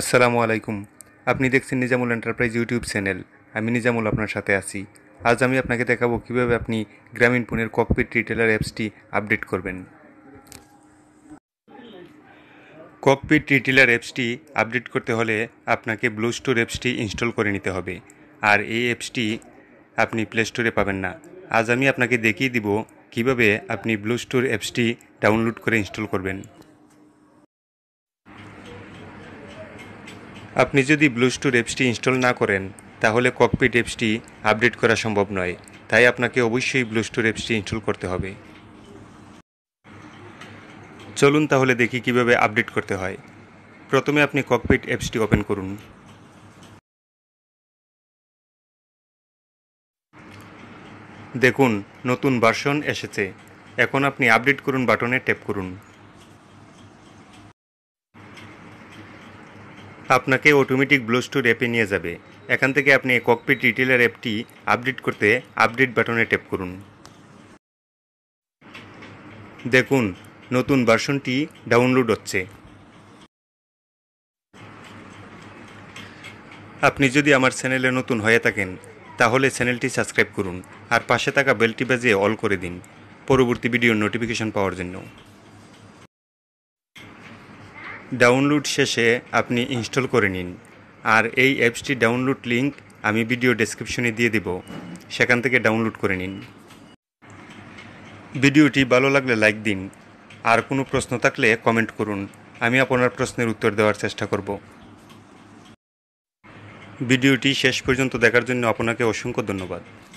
আসসালামু আলাইকুম আপনি দেখছেন নিজামুল এন্টারপ্রাইজ ইউটিউব চ্যানেল আমি নিজামুল আপনার সাথে আছি আজ আমি আপনাকে দেখাবো কিভাবে আপনি গ্রামীণ ফোনের ককপিট রিটেলার অ্যাপসটি আপডেট করবেন ককপিট রিটেলার অ্যাপসটি আপডেট করতে হলে আপনাকে ব্লু স্টোর অ্যাপসটি ইনস্টল করে নিতে হবে আর এই অ্যাপসটি আপনি প্লে স্টোরে পাবেন না আজ আমি আপনাকে দেখিয়ে দিব কিভাবে আপনি ব্লু স্টোর অ্যাপসটি ডাউনলোড করে ইনস্টল করবেন আপনি যদি ব্লুস্টুর অ্যাপসটি ইনস্টল না করেন তাহলে ককপিট অ্যাপসটি আপডেট করা সম্ভব নয় তাই আপনাকে অবশ্যই ব্লুস্টুর অ্যাপসটি ইনস্টল করতে হবে চলুন তাহলে দেখি কিভাবে আপডেট করতে হয় প্রথমে আপনি ককপিট অ্যাপসটি ওপেন করুন দেখুন নতুন ভার্সন এসেছে এখন আপনি আপডেট করুন বাটনে ট্যাপ করুন আপনাকে অটোমেটিক ব্লুস্টুর অ্যাপে নিয়ে যাবে এখান থেকে আপনি ককপিট রিটেলার অ্যাপটি আপডেট করতে আপডেট বাটনে ট্যাপ করুন দেখুন নতুন ভার্সনটি ডাউনলোড হচ্ছে আপনি যদি আমার চ্যানেলে নতুন হয়ে থাকেন তাহলে চ্যানেলটি সাবস্ক্রাইব করুন আর পাশে থাকা বেলটি বাজিয়ে অল করে দিন পরবর্তী ভিডিওর নোটিফিকেশন পাওয়ার জন্য ডাউনলোড শেষে আপনি ইনস্টল করে নিন আর এই অ্যাপসটি ডাউনলোড লিঙ্ক আমি ভিডিও ডেসক্রিপশনে দিয়ে দেব সেখান থেকে ডাউনলোড করে নিন ভিডিওটি ভালো লাগলে লাইক দিন আর কোনো প্রশ্ন থাকলে কমেন্ট করুন আমি আপনার প্রশ্নের উত্তর দেওয়ার চেষ্টা করব ভিডিওটি শেষ পর্যন্ত দেখার জন্য আপনাকে অসংখ্য ধন্যবাদ